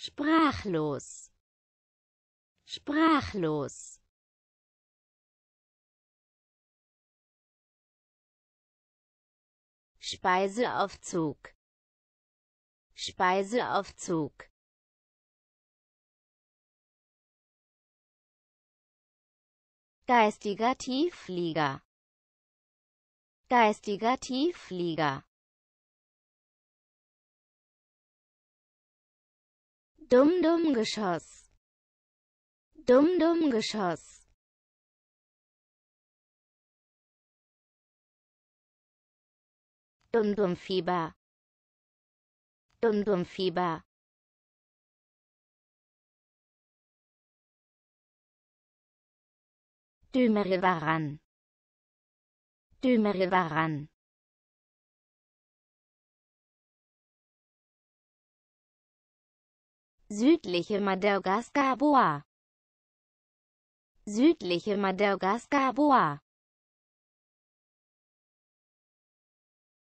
sprachlos sprachlos Speiseaufzug Speiseaufzug Geistiger Tiefflieger Geistiger Tiefflieger Dumm-Dumm-Geschoss. Dumm-Dumm-Geschoss. Dumm dumm fieber Dumm dumm fieber Dümere daran. Dümere daran. Südliche Madagaskar-Boa Südliche Madagaskar-Boa